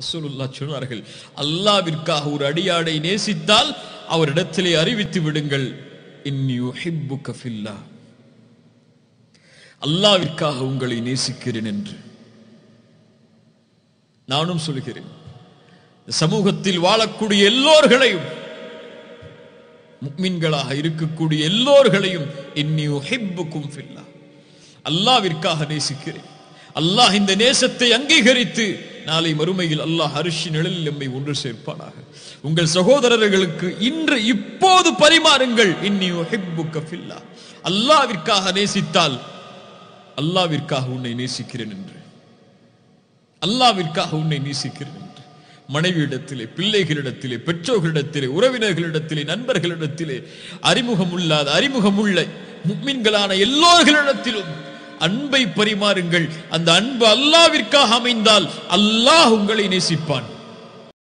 ரசூலுல்லா சொன்னார்கள் அல்லாவிற்காக ஒரு அடியாடை நேசித்தால் அவரிடத்திலே அறிவித்து விடுங்கள் அல்லாவிற்காக உங்களை நேசிக்கிறேன் என்று நானும் சொல்கிறேன் சமூகத்தில் வாழக்கூடிய எல்லோர்களையும் முக்மின்களாக இருக்கக்கூடிய எல்லோர்களையும் அல்லாவிற்காக நேசிக்கிறேன் அல்லாஹ் இந்த நேசத்தை அங்கீகரித்து நாளை மறுமையில் அல்லாஹ் அரிசி நிழலில் எம்மை ஒன்று சேர்ப்பானாக உங்கள் சகோதரர்களுக்கு இன்று இப்போது பரிமாறுங்கள் இன்னி அல்லாவிற்காக நேசித்தால் அல்லாவிற்காக உன்னை நேசிக்கிறேன் என்று அல்லாவிற்காக உன்னை நேசிக்கிறேன் என்று மனைவியிடத்திலே பிள்ளைகளிடத்திலே பெற்றோர்களிடத்திலே உறவினர்களிடத்திலே நண்பர்களிடத்திலே அறிமுகம் இல்லாத அறிமுகம் உள்ள முக்மின்களான எல்லோர்களிடத்திலும் அன்பை பரிமாறுங்கள் அந்த அன்பு அல்லாவிற்காக அமைந்தால் அல்லாஹ் உங்களை நேசிப்பான்